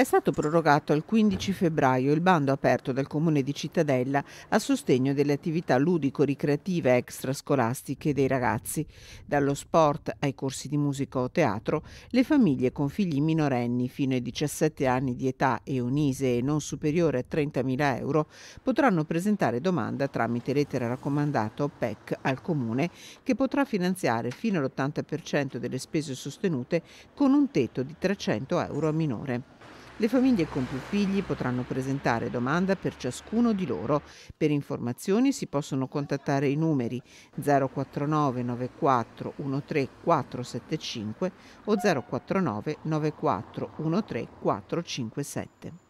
È stato prorogato al 15 febbraio il bando aperto dal Comune di Cittadella a sostegno delle attività ludico-ricreative extrascolastiche dei ragazzi. Dallo sport ai corsi di musica o teatro, le famiglie con figli minorenni fino ai 17 anni di età e unise e non superiore a 30.000 euro potranno presentare domanda tramite lettera raccomandata o PEC al Comune che potrà finanziare fino all'80% delle spese sostenute con un tetto di 300 euro a minore. Le famiglie con più figli potranno presentare domanda per ciascuno di loro. Per informazioni si possono contattare i numeri 049 94 13 475 o 049 94 13 457.